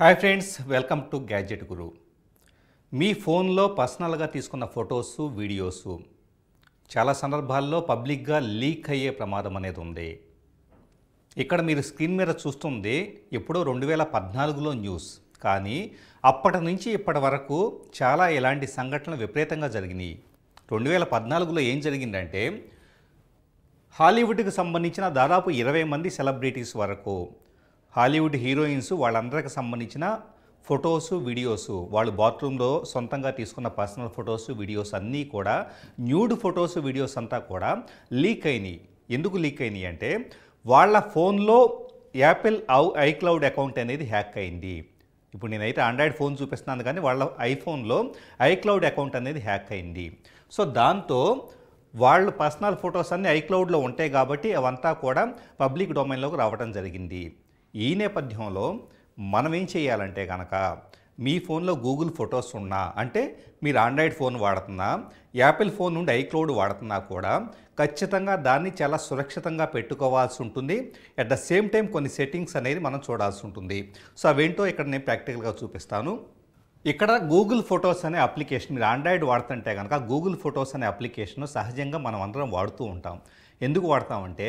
hi friends welcome to Gadget Guru మీ ఫోన్లో పర్సనల్గా తీసుకున్న ఫొటోస్ వీడియోస్ చాలా సందర్భాల్లో పబ్లిక్గా లీక్ అయ్యే ప్రమాదం అనేది ఉంది ఇక్కడ మీరు స్క్రీన్ మీద చూస్తుంది ఎప్పుడో రెండు వేల పద్నాలుగులో న్యూస్ కానీ అప్పటి నుంచి ఇప్పటి వరకు చాలా ఇలాంటి సంఘటనలు విపరీతంగా జరిగినాయి రెండు వేల పద్నాలుగులో ఏం జరిగిందంటే హాలీవుడ్కి సంబంధించిన దాదాపు ఇరవై మంది సెలబ్రిటీస్ వరకు హాలీవుడ్ హీరోయిన్స్ వాళ్ళందరికి సంబంధించిన ఫొటోస్ వీడియోస్ వాళ్ళు బాత్రూంలో సొంతంగా తీసుకున్న పర్సనల్ ఫొటోస్ వీడియోస్ అన్నీ కూడా న్యూడ్ ఫొటోస్ వీడియోస్ అంతా కూడా లీక్ అయినాయి ఎందుకు లీక్ అయినాయి అంటే వాళ్ళ ఫోన్లో యాపిల్ ఐ ఐక్లౌడ్ అకౌంట్ అనేది హ్యాక్ అయింది ఇప్పుడు నేనైతే ఆండ్రాయిడ్ ఫోన్ చూపిస్తున్నాను కానీ వాళ్ళ ఐఫోన్లో ఐక్లౌడ్ అకౌంట్ అనేది హ్యాక్ అయింది సో దాంతో వాళ్ళు పర్సనల్ ఫొటోస్ అన్నీ ఐక్లౌడ్లో ఉంటాయి కాబట్టి అవంతా కూడా పబ్లిక్ డొమైన్లోకి రావడం జరిగింది ఈ నేపథ్యంలో మనం ఏం చేయాలంటే కనుక మీ ఫోన్లో గూగుల్ ఫొటోస్ ఉన్నా అంటే మీరు ఆండ్రాయిడ్ ఫోన్ వాడుతున్నా యాపిల్ ఫోన్ నుండి ఐక్లౌడ్ వాడుతున్నా కూడా ఖచ్చితంగా దాన్ని చాలా సురక్షితంగా పెట్టుకోవాల్సి ఉంటుంది అట్ ద సేమ్ టైం కొన్ని సెట్టింగ్స్ అనేది మనం చూడాల్సి ఉంటుంది సో అవేంటో ఇక్కడ నేను ప్రాక్టికల్గా చూపిస్తాను ఇక్కడ గూగుల్ ఫొటోస్ అనే అప్లికేషన్ మీరు ఆండ్రాయిడ్ వాడుతుంటే కనుక గూగుల్ ఫొటోస్ అనే అప్లికేషన్ సహజంగా మనం అందరం వాడుతూ ఉంటాం ఎందుకు వాడతామంటే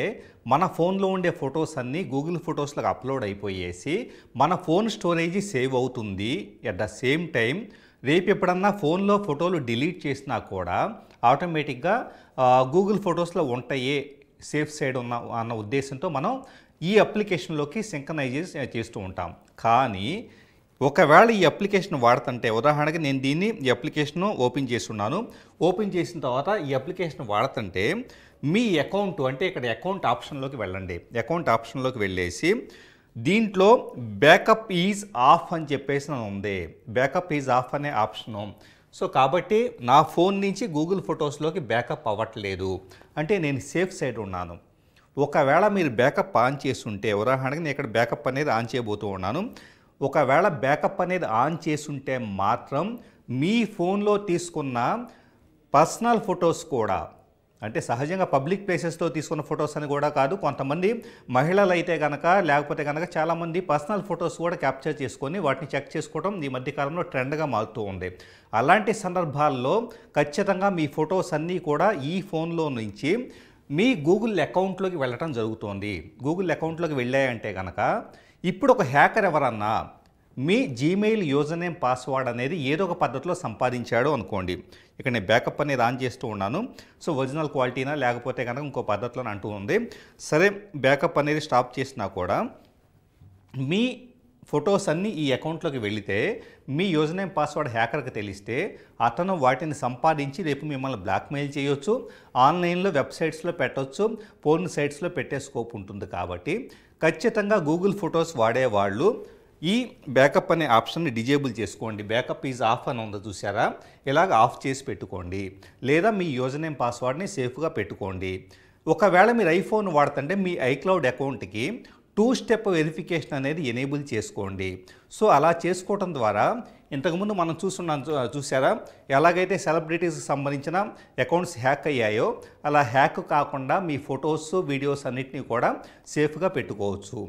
మన ఫోన్లో ఉండే ఫొటోస్ అన్నీ గూగుల్ ఫొటోస్లకు అప్లోడ్ అయిపోయేసి మన ఫోన్ స్టోరేజ్ సేవ్ అవుతుంది అట్ ద సేమ్ టైం రేపు ఎప్పుడన్నా ఫోన్లో ఫోటోలు డిలీట్ చేసినా కూడా ఆటోమేటిక్గా గూగుల్ ఫొటోస్లో ఉంటాయే సేఫ్ సైడ్ ఉన్న అన్న ఉద్దేశంతో మనం ఈ అప్లికేషన్లోకి సింకనైజ్ చేస్తూ ఉంటాం కానీ ఒకవేళ ఈ అప్లికేషన్ వాడుతుంటే ఉదాహరణకి నేను దీన్ని ఈ అప్లికేషన్ ఓపెన్ చేస్తున్నాను ఓపెన్ చేసిన తర్వాత ఈ అప్లికేషన్ వాడుతుంటే మీ అకౌంట్ అంటే ఇక్కడ అకౌంట్ ఆప్షన్లోకి వెళ్ళండి అకౌంట్ ఆప్షన్లోకి వెళ్ళేసి దీంట్లో బ్యాకప్ ఈజ్ ఆఫ్ అని చెప్పేసి ఉంది బ్యాకప్ ఈజ్ ఆఫ్ అనే ఆప్షను సో కాబట్టి నా ఫోన్ నుంచి గూగుల్ ఫొటోస్లోకి బ్యాకప్ అవ్వట్లేదు అంటే నేను సేఫ్ సైడ్ ఉన్నాను ఒకవేళ మీరు బ్యాకప్ ఆన్ చేస్తుంటే ఉదాహరణకి నేను ఇక్కడ బ్యాకప్ అనేది ఆన్ చేయబోతూ ఉన్నాను ఒకవేళ బ్యాకప్ అనేది ఆన్ చేసుంటే మాత్రం మీ ఫోన్లో తీసుకున్న పర్సనల్ ఫొటోస్ కూడా అంటే సహజంగా పబ్లిక్ ప్లేసెస్లో తీసుకున్న ఫొటోస్ అని కూడా కాదు కొంతమంది మహిళలు అయితే కనుక లేకపోతే కనుక చాలామంది పర్సనల్ ఫొటోస్ కూడా క్యాప్చర్ చేసుకొని వాటిని చెక్ చేసుకోవడం ఈ మధ్యకాలంలో ట్రెండ్గా మారుతూ ఉంది అలాంటి సందర్భాల్లో ఖచ్చితంగా మీ ఫొటోస్ అన్నీ కూడా ఈ ఫోన్లో నుంచి మీ గూగుల్ అకౌంట్లోకి వెళ్ళటం జరుగుతోంది గూగుల్ అకౌంట్లోకి వెళ్ళాయంటే కనుక ఇప్పుడు ఒక హ్యాకర్ ఎవరన్నా మీ జీమెయిల్ యూజర్ నేమ్ పాస్వర్డ్ అనేది ఏదో ఒక పద్ధతిలో సంపాదించాడు అనుకోండి ఇక్కడ నేను బ్యాకప్ అనేది ఆన్ చేస్తూ ఉన్నాను సో ఒరిజినల్ క్వాలిటీనా లేకపోతే కనుక ఇంకో పద్ధతిలో అంటూ ఉంది సరే బ్యాకప్ అనేది స్టాప్ చేసినా కూడా మీ ఫొటోస్ అన్నీ ఈ అకౌంట్లోకి వెళితే మీ యూజర్ నేమ్ పాస్వర్డ్ హ్యాకర్కి తెలిస్తే అతను వాటిని సంపాదించి రేపు మిమ్మల్ని బ్లాక్మెయిల్ చేయొచ్చు ఆన్లైన్లో వెబ్సైట్స్లో పెట్టవచ్చు ఫోన్ సైట్స్లో పెట్టే స్కోప్ ఉంటుంది కాబట్టి ఖచ్చితంగా గూగుల్ ఫొటోస్ వాడేవాళ్ళు ఈ బ్యాకప్ అనే ఆప్షన్ని డిజేబుల్ చేసుకోండి బ్యాకప్ ఈజ్ ఆఫ్ అని ఉందో చూసారా ఇలాగ ఆఫ్ చేసి పెట్టుకోండి లేదా మీ యూజర్ నేమ్ పాస్వర్డ్ని సేఫ్గా పెట్టుకోండి ఒకవేళ మీరు ఐఫోన్ వాడుతుంటే మీ ఐక్లౌడ్ అకౌంట్కి టూ స్టెప్ వెరిఫికేషన్ అనేది ఎనేబుల్ చేసుకోండి సో అలా చేసుకోవటం ద్వారా ఇంతకుముందు మనం చూస్తున్నాం చూసారా ఎలాగైతే సెలబ్రిటీస్కి సంబంధించిన అకౌంట్స్ హ్యాక్ అయ్యాయో అలా హ్యాక్ కాకుండా మీ ఫొటోస్ వీడియోస్ అన్నిటినీ కూడా సేఫ్గా పెట్టుకోవచ్చు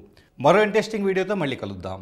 మరో ఇంట్రెస్టింగ్ వీడియోతో మళ్ళీ కలుద్దాం